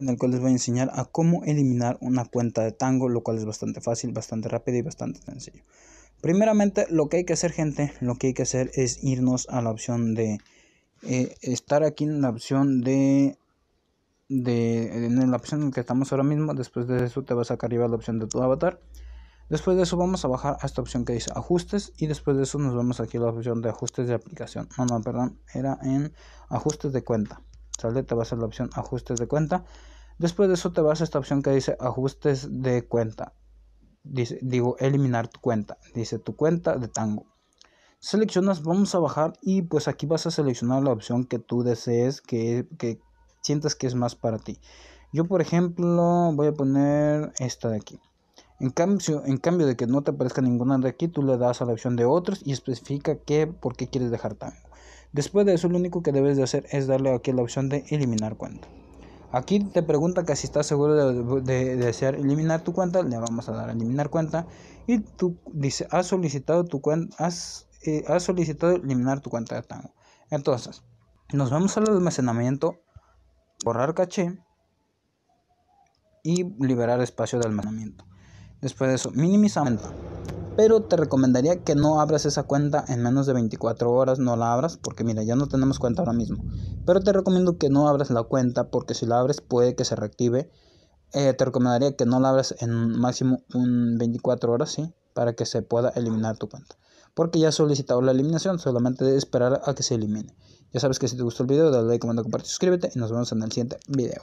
en el cual les voy a enseñar a cómo eliminar una cuenta de tango, lo cual es bastante fácil, bastante rápido y bastante sencillo. Primeramente, lo que hay que hacer, gente, lo que hay que hacer es irnos a la opción de eh, estar aquí en la opción de, de en la opción en que estamos ahora mismo. Después de eso, te vas sacar arriba la opción de tu avatar. Después de eso, vamos a bajar a esta opción que dice ajustes. Y después de eso, nos vamos aquí a la opción de ajustes de aplicación. No, no, perdón, era en ajustes de cuenta sale te vas a la opción ajustes de cuenta. Después de eso te vas a esta opción que dice ajustes de cuenta. Dice, digo, eliminar tu cuenta. Dice tu cuenta de tango. Seleccionas, vamos a bajar y pues aquí vas a seleccionar la opción que tú desees, que, que sientas que es más para ti. Yo por ejemplo voy a poner esta de aquí. En cambio, en cambio de que no te aparezca ninguna de aquí, tú le das a la opción de otros y especifica qué, por qué quieres dejar tango. Después de eso, lo único que debes de hacer es darle aquí la opción de eliminar cuenta. Aquí te pregunta que si estás seguro de, desear eliminar tu cuenta, le vamos a dar a eliminar cuenta y tú dice has solicitado tu cuenta, eh, has solicitado eliminar tu cuenta de Tango. Entonces, nos vamos al almacenamiento, borrar caché y liberar espacio de almacenamiento. Después de eso, cuenta. Pero te recomendaría que no abras esa cuenta en menos de 24 horas, no la abras, porque mira, ya no tenemos cuenta ahora mismo. Pero te recomiendo que no abras la cuenta, porque si la abres puede que se reactive. Eh, te recomendaría que no la abras en máximo un 24 horas, ¿sí? Para que se pueda eliminar tu cuenta. Porque ya solicitado la eliminación, solamente de esperar a que se elimine. Ya sabes que si te gustó el video, dale like, comenta, comparte, suscríbete y nos vemos en el siguiente video.